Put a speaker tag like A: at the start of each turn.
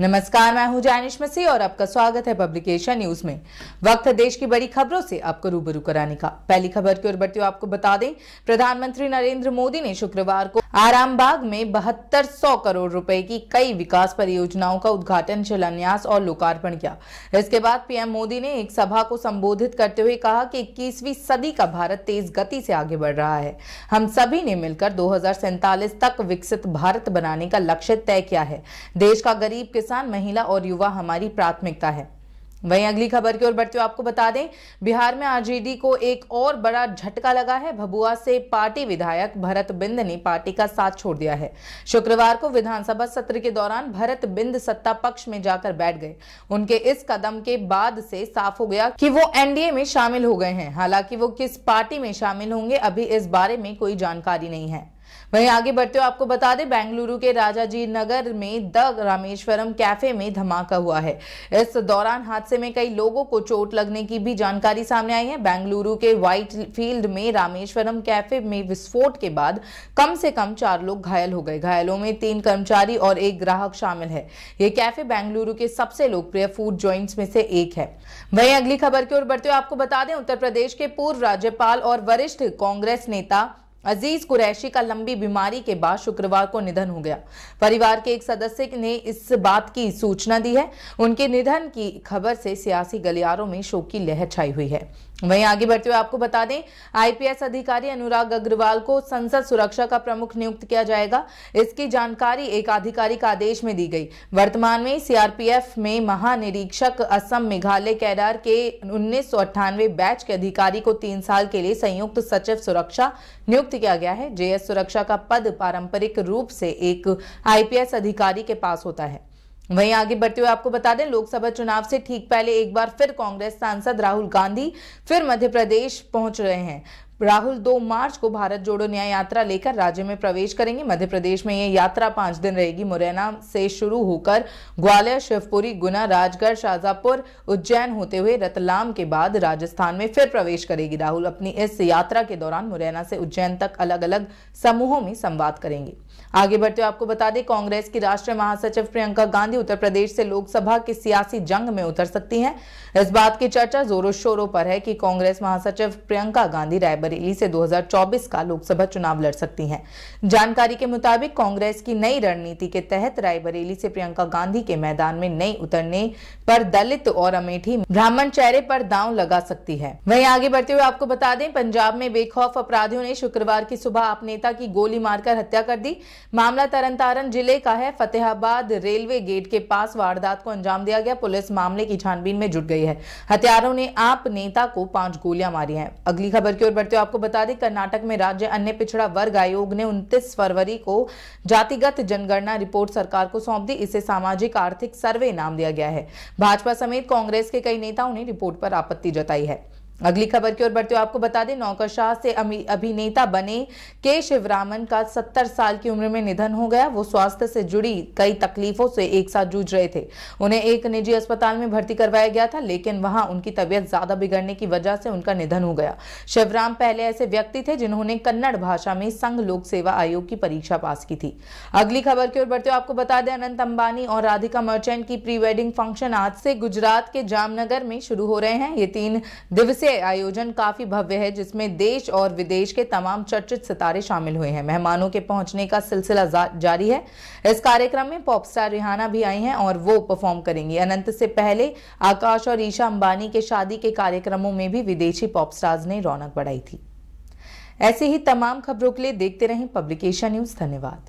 A: नमस्कार मैं हूं जानिश मसीह और आपका स्वागत है पब्लिकेशन न्यूज में वक्त है देश की बड़ी खबरों से आपको रूबरू कराने का पहली खबर की ओर बढ़ते हुए आपको बता दें प्रधानमंत्री नरेंद्र मोदी ने शुक्रवार को आरामबाग में बहत्तर सौ करोड़ रुपए की कई विकास परियोजनाओं का उद्घाटन शिलान्यास और लोकार्पण किया इसके बाद पीएम मोदी ने एक सभा को संबोधित करते हुए कहा कि 21वीं सदी का भारत तेज गति से आगे बढ़ रहा है हम सभी ने मिलकर दो तक विकसित भारत बनाने का लक्ष्य तय किया है देश का गरीब किसान महिला और युवा हमारी प्राथमिकता है वहीं अगली खबर की ओर बढ़ते हुए आपको बता दें बिहार में आरजेडी को एक और बड़ा झटका लगा है भभुआ से पार्टी विधायक भरत बिंद ने पार्टी का साथ छोड़ दिया है शुक्रवार को विधानसभा सत्र के दौरान भरत बिंद सत्ता पक्ष में जाकर बैठ गए उनके इस कदम के बाद से साफ हो गया कि वो एनडीए में शामिल हो गए हैं हालांकि वो किस पार्टी में शामिल होंगे अभी इस बारे में कोई जानकारी नहीं है वहीं आगे बढ़ते हुए आपको बता दें बेंगलुरु के राजाजी नगर में द रामेश्वरम कैफे में धमाका हुआ है इस दौरान हादसे में कई लोगों को चोट लगने की भी जानकारी सामने आई है बेंगलुरु के व्हाइट फील्ड में रामेश्वरम कैफे में विस्फोट के बाद कम से कम चार लोग घायल हो गए घायलों में तीन कर्मचारी और एक ग्राहक शामिल है ये कैफे बेंगलुरु के सबसे लोकप्रिय फूड ज्वाइंट में से एक है वही अगली खबर की ओर बढ़ते हुए आपको बता दें उत्तर प्रदेश के पूर्व राज्यपाल और वरिष्ठ कांग्रेस नेता अजीज कुरैशी का लंबी बीमारी के बाद शुक्रवार को निधन हो गया परिवार के एक सदस्य ने इस बात की सूचना दी है उनके निधन की खबर से सियासी गलियारों में शोक की लहर छाई हुई है वहीं आगे बढ़ते हुए आपको बता दें आईपीएस अधिकारी अनुराग अग्रवाल को संसद सुरक्षा का प्रमुख नियुक्त किया जाएगा इसकी जानकारी एक आधिकारिक आदेश में दी गई वर्तमान में सीआरपीएफ में महानिरीक्षक असम मेघालय कैडर के उन्नीस बैच के अधिकारी को तीन साल के लिए संयुक्त सचिव सुरक्षा नियुक्त नियुक्त किया गया है जेएस सुरक्षा का पद पारंपरिक रूप से एक आईपीएस अधिकारी के पास होता है वहीं आगे बढ़ते हुए आपको बता दें लोकसभा चुनाव से ठीक पहले एक बार फिर कांग्रेस सांसद राहुल गांधी फिर मध्य प्रदेश पहुंच रहे हैं राहुल दो मार्च को भारत जोड़ो न्याय यात्रा लेकर राज्य में प्रवेश करेंगे मध्य प्रदेश में ये यात्रा पांच दिन रहेगी मुरैना से शुरू होकर ग्वालियर शिवपुरी गुना राजगढ़ शाजापुर उज्जैन होते हुए रतलाम के बाद राजस्थान में फिर प्रवेश करेगी राहुल अपनी इस यात्रा के दौरान मुरैना से उज्जैन तक अलग अलग समूहों में संवाद करेंगे आगे बढ़ते हुए आपको बता दें कांग्रेस की राष्ट्रीय महासचिव प्रियंका गांधी उत्तर प्रदेश से लोकसभा की सियासी जंग में उतर सकती हैं इस बात की चर्चा जोरों शोरों पर है कि कांग्रेस महासचिव प्रियंका गांधी रायबरे बरेली से 2024 का लोकसभा चुनाव लड़ सकती हैं जानकारी के मुताबिक कांग्रेस की नई रणनीति के तहत रायबरेली से प्रियंका गांधी के मैदान में नई उतरने पर दलित और अमेठी ब्राह्मण चेहरे पर दांव लगा सकती है वहीं आगे बढ़ते हुए आपको बता दें पंजाब में बेखौफ अपराधियों ने शुक्रवार की सुबह आप की गोली मारकर हत्या कर दी मामला तरन जिले का है फतेहाबाद रेलवे गेट के पास वारदात को अंजाम दिया गया पुलिस मामले की छानबीन में जुट गई है हत्यारों ने आप नेता को पांच गोलियां मारी हैं अगली खबर की ओर बढ़ते आपको बता दें कर्नाटक में राज्य अन्य पिछड़ा वर्ग आयोग ने 29 फरवरी को जातिगत जनगणना रिपोर्ट सरकार को सौंप दी इसे सामाजिक आर्थिक सर्वे नाम दिया गया है भाजपा समेत कांग्रेस के कई नेताओं ने रिपोर्ट पर आपत्ति जताई है अगली खबर की ओर बढ़ते हो आपको बता दें नौकरशाह से अभिनेता बने के शिवरामन का 70 साल की उम्र में निधन हो गया वो स्वास्थ्य से जुड़ी कई तकलीफों से एक साथ जूझ रहे थे उन्हें एक निजी अस्पताल में भर्ती करवाया गया था लेकिन वहां उनकी तबीयत ज्यादा बिगड़ने की वजह से उनका निधन हो गया शिवराम पहले ऐसे व्यक्ति थे जिन्होंने कन्नड़ भाषा में संघ लोक सेवा आयोग की परीक्षा पास की थी अगली खबर की ओर बढ़ते हो आपको बता दें अनंत अंबानी और राधिका मर्चेंट की प्री वेडिंग फंक्शन आज से गुजरात के जामनगर में शुरू हो रहे हैं ये तीन दिवसीय आयोजन काफी भव्य है जिसमें देश और विदेश के तमाम चर्चित सितारे शामिल हुए हैं मेहमानों के पहुंचने का सिलसिला जारी है इस कार्यक्रम में पॉप स्टार रिहाना भी आई हैं और वो परफॉर्म करेंगी अनंत से पहले आकाश और ईशा अंबानी के शादी के कार्यक्रमों में भी विदेशी पॉप स्टार्स ने रौनक बढ़ाई थी ऐसे ही तमाम खबरों के लिए देखते रहें पब्लिकेशन न्यूज धन्यवाद